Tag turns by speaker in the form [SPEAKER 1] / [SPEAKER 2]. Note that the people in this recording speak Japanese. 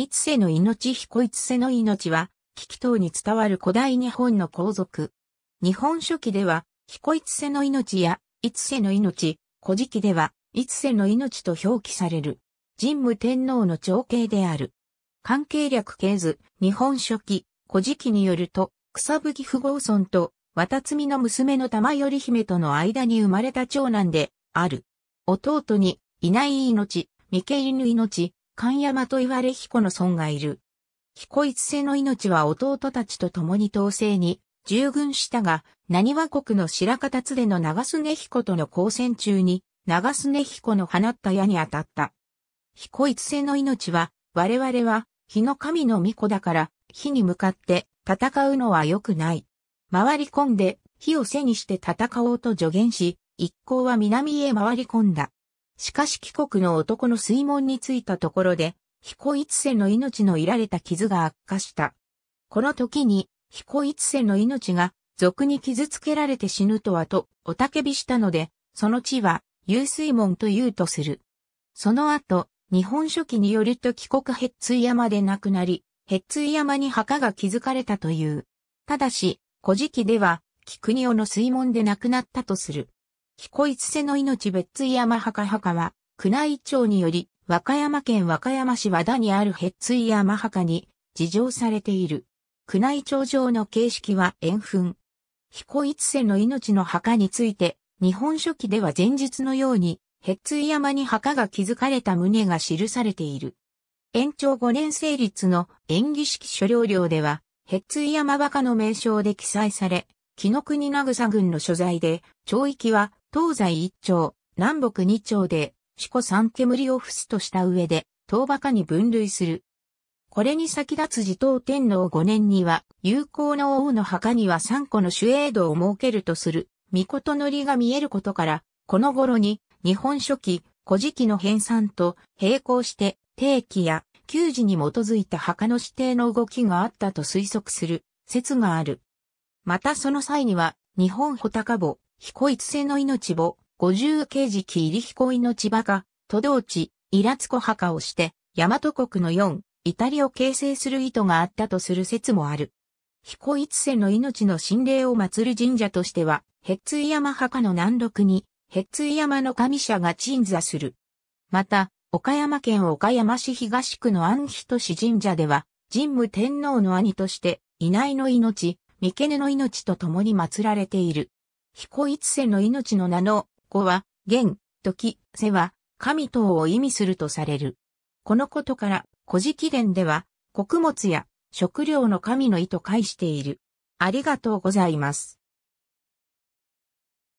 [SPEAKER 1] いつせの命彦いつせの命は、危機等に伝わる古代日本の皇族。日本書紀では、彦いつせの命や、いつせの命、古事記では、いつせの命と表記される。神武天皇の長兄である。関係略系図、日本書紀、古事記によると、草吹不合村と、渡積の娘の玉頼姫との間に生まれた長男で、ある。弟に、いない命、未経犬命、神山と言われ彦の孫がいる。彦一世の命は弟たちと共に統制に従軍したが、何和国の白方津での長須根彦との交戦中に、長須根彦の放った矢に当たった。彦一世の命は、我々は、日の神の御子だから、火に向かって戦うのは良くない。回り込んで、火を背にして戦おうと助言し、一行は南へ回り込んだ。しかし帰国の男の水門に着いたところで、彦一世の命のいられた傷が悪化した。この時に、彦一世の命が、俗に傷つけられて死ぬとはと、おたけびしたので、その地は、有水門と言うとする。その後、日本書紀によると帰国ヘッツイ山で亡くなり、ヘッツイ山に墓が築かれたという。ただし、古事記では、菊仁の水門で亡くなったとする。彦一瀬の命別井山墓墓は、宮内庁により、和歌山県和歌山市和田にある別井山墓に、事情されている。宮内庁上の形式は円墳。彦一瀬の命の墓について、日本書紀では前日のように、別井山に墓が築かれた旨が記されている。延長5年成立の演技式所領領では、別井山墓の名称で記載され、紀の国名草郡の所在で、町域は東西一丁、南北二丁で、四股三煙を伏すとした上で、東馬鹿に分類する。これに先立つ自統天皇五年には、有効の王の墓には三個の主営度を設けるとする、御事のりが見えることから、この頃に、日本書紀、古事記の編纂と並行して、定期や旧時に基づいた墓の指定の動きがあったと推測する説がある。またその際には、日本穂高墓、彦一瀬の命を、五十刑事期入彦命場が、都道地、イラツコ墓をして、大和国の四、イタリを形成する意図があったとする説もある。彦一世の命の神霊を祀る神社としては、ヘッツイ山墓の南麓に、ヘッツイ山の神社が鎮座する。また、岡山県岡山市東区の安都市神社では、神武天皇の兄として、稲井の命、三毛根の命と共に祀られている。彦一世の命の名の語は、元、時、世は、神等を意味するとされる。このことから、古事記伝では、穀物や食料の神の意と解している。ありがとうございます。